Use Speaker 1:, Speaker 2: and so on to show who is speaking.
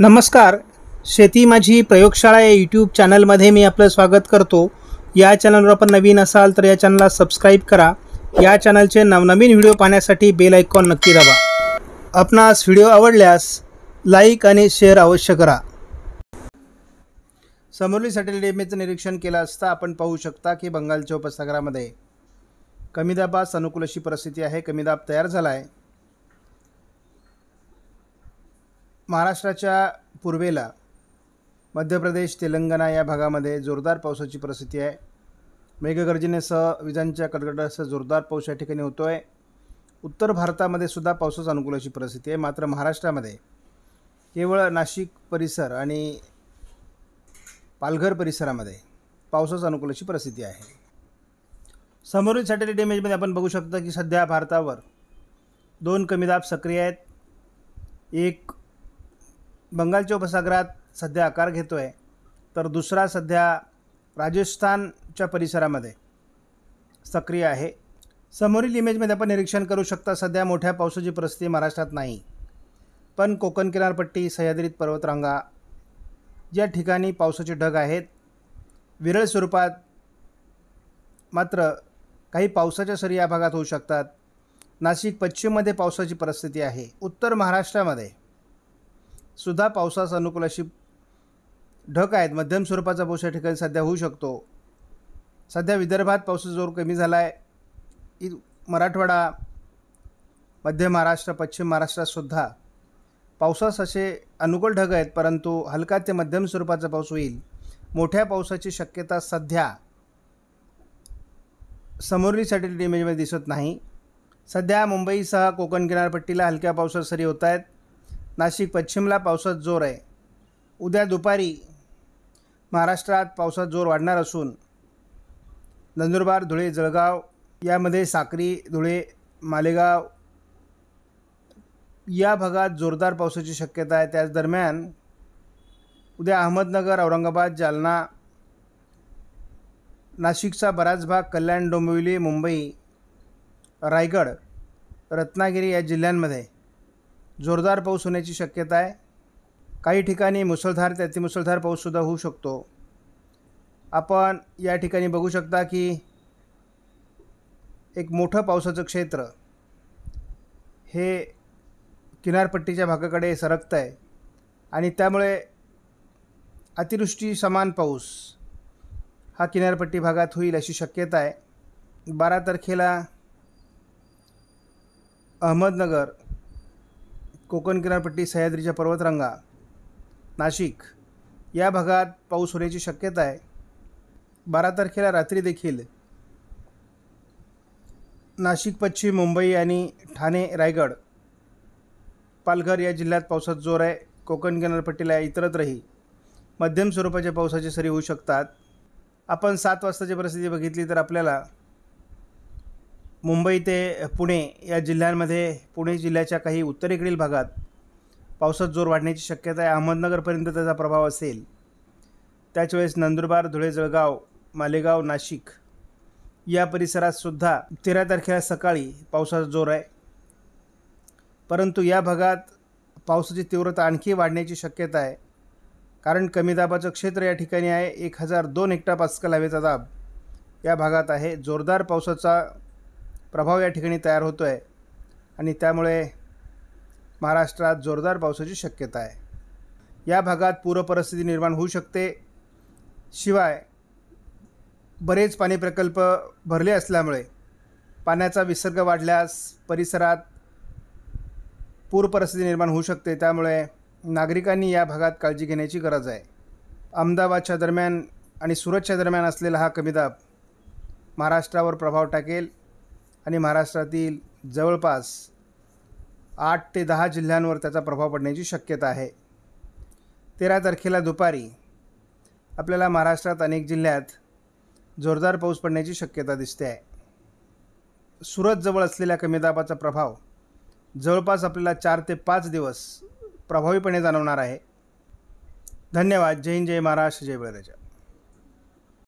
Speaker 1: नमस्कार शेती माझी प्रयोगशाळा या यूट्यूब चॅनलमध्ये मी आपलं स्वागत करतो या चॅनलवर आपण नवीन असाल तर या चॅनलला सबस्क्राईब करा या चॅनलचे नवनवीन व्हिडिओ पाहण्यासाठी बेल आयकॉन नक्की दाबा आपणास व्हिडिओ आवडल्यास लाईक आणि शेअर अवश्य करा समोरली सॅटेल इमेजचं निरीक्षण केलं असता आपण पाहू शकता की बंगालच्या उपसागरामध्ये कमी दाबास अनुकूल अशी परिस्थिती आहे कमी दाब तयार झाला आहे महाराष्ट्राच्या पूर्वेला मध्य प्रदेश तेलंगणा या भागामध्ये जोरदार पावसाची परिस्थिती आहे मेघगर्जनेसह विजांच्या कडकडासह जोरदार पाऊस या ठिकाणी होतो आहे उत्तर भारतामध्ये सुद्धा पावसाचा अनुकूल अशी परिस्थिती आहे मात्र महाराष्ट्रामध्ये केवळ नाशिक परिसर आणि पालघर परिसरामध्ये पावसाचा अनुकूल अशी परिस्थिती आहे समोरील सॅटेलाइट इमेजमध्ये आपण बघू शकता की सध्या भारतावर दोन कमी दाब सक्रिय आहेत एक बंगालच्या उपसागरात सध्या आकार घेतो आहे तर दुसरा सध्या राजस्थानच्या परिसरामध्ये सक्रिय आहे समोरील इमेजमध्ये आपण निरीक्षण करू शकता सध्या मोठ्या पावसाची परिस्थिती महाराष्ट्रात नाही पण कोकण किनारपट्टी सह्याद्रीत पर्वतरांगा ज्या ठिकाणी पावसाचे ढग आहेत विरळ स्वरूपात मात्र काही पावसाच्या सरी या भागात होऊ शकतात नाशिक पश्चिममध्ये पावसाची परिस्थिती आहे उत्तर महाराष्ट्रामध्ये सुद्धा पावसास अनुकूल अशी ढग आहेत मध्यम स्वरूपाचा पाऊस या ठिकाणी सध्या होऊ शकतो सध्या विदर्भात पावसाचा जोर कमी झाला आहे मराठवाडा मध्य महाराष्ट्र पश्चिम महाराष्ट्रातसुद्धा पावसास असे अनुकूल ढग आहेत परंतु हलका ते मध्यम स्वरूपाचा पाऊस होईल मोठ्या पावसाची शक्यता सध्या समोरली सॅटेलाइट इमेजमध्ये दिसत नाही सध्या मुंबईसह कोकण किनारपट्टीला हलक्या सरी होत आहेत नाशिक पश्चिमला पावसात जोर आहे उद्या दुपारी महाराष्ट्रात पावसात जोर वाढणार असून नंदुरबार धुळे जळगाव यामध्ये साक्री धुळे मालेगाव या भागात जोरदार पावसाची शक्यता आहे त्याच दरम्यान उद्या अहमदनगर औरंगाबाद जालना नाशिकचा बराच भाग कल्याण डोंबिवली मुंबई रायगड रत्नागिरी या जिल्ह्यांमध्ये जोरदार पाऊस होण्याची शक्यता आहे काही ठिकाणी मुसळधार ते अतिमुसळधार पाऊससुद्धा होऊ शकतो आपण या ठिकाणी बघू शकता की एक मोठं पावसाचं क्षेत्र हे किनारपट्टीच्या भागाकडे सरकतं आहे आणि त्यामुळे अतिवृष्टी समान पाऊस हा किनारपट्टी भागात होईल अशी शक्यता आहे बारा तारखेला अहमदनगर कोकण किनारपट्टी सह्याद्रीच्या पर्वतरांगा नाशिक या भागात पाऊस होण्याची शक्यता आहे बारा तारखेला रात्री देखील नाशिक पश्चिम मुंबई आणि ठाणे रायगड पालघर या जिल्ह्यात पावसात जोर आहे कोकण किनारपट्टीला इतरत्रही मध्यम स्वरूपाच्या पावसाचे सरी होऊ शकतात आपण सात वाजताची परिस्थिती बघितली तर आपल्याला मुंबई ते पुणे या जिल्ह्यांमध्ये पुणे जिल्ह्याच्या काही उत्तरेकडील भागात पावसात जोर वाढण्याची शक्यता आहे अहमदनगरपर्यंत त्याचा प्रभाव असेल त्याच वेळेस नंदुरबार धुळे जळगाव मालेगाव नाशिक या परिसरातसुद्धा तेरा तारखेला सकाळी पावसाचा जोर आहे परंतु या भागात पावसाची तीव्रता आणखी वाढण्याची शक्यता आहे कारण कमी दाबाचं क्षेत्र या ठिकाणी आहे एक हजार दोन हेक्टा पास्कल हवेचा दाब या भागात आहे जोरदार पावसाचा प्रभाव या ठिकाणी तयार होतो आहे आणि त्यामुळे महाराष्ट्रात जोरदार पावसाची शक्यता आहे या भागात पूरपरिस्थिती निर्माण होऊ शकते शिवाय बरेच पाणी प्रकल्प भरले असल्यामुळे पाण्याचा विसर्ग वाढल्यास परिसरात पूरपरिस्थिती निर्माण होऊ शकते त्यामुळे नागरिकांनी या भागात काळजी घेण्याची गरज आहे अहमदाबादच्या दरम्यान आणि सुरतच्या दरम्यान असलेला हा कमी दाब महाराष्ट्रावर प्रभाव टाकेल आणि महाराष्ट्रातील जवळपास आठ ते दहा जिल्ह्यांवर त्याचा प्रभाव पडण्याची शक्यता आहे तेरा तारखेला दुपारी आपल्याला महाराष्ट्रात अनेक जिल्ह्यात जोरदार पाऊस पडण्याची शक्यता दिसते आहे सुरतजवळ असलेल्या कमी दाबाचा प्रभाव जवळपास आपल्याला चार ते पाच दिवस प्रभावीपणे जाणवणार आहे धन्यवाद जय हिंद जय महाराष्ट्र जय बळराजा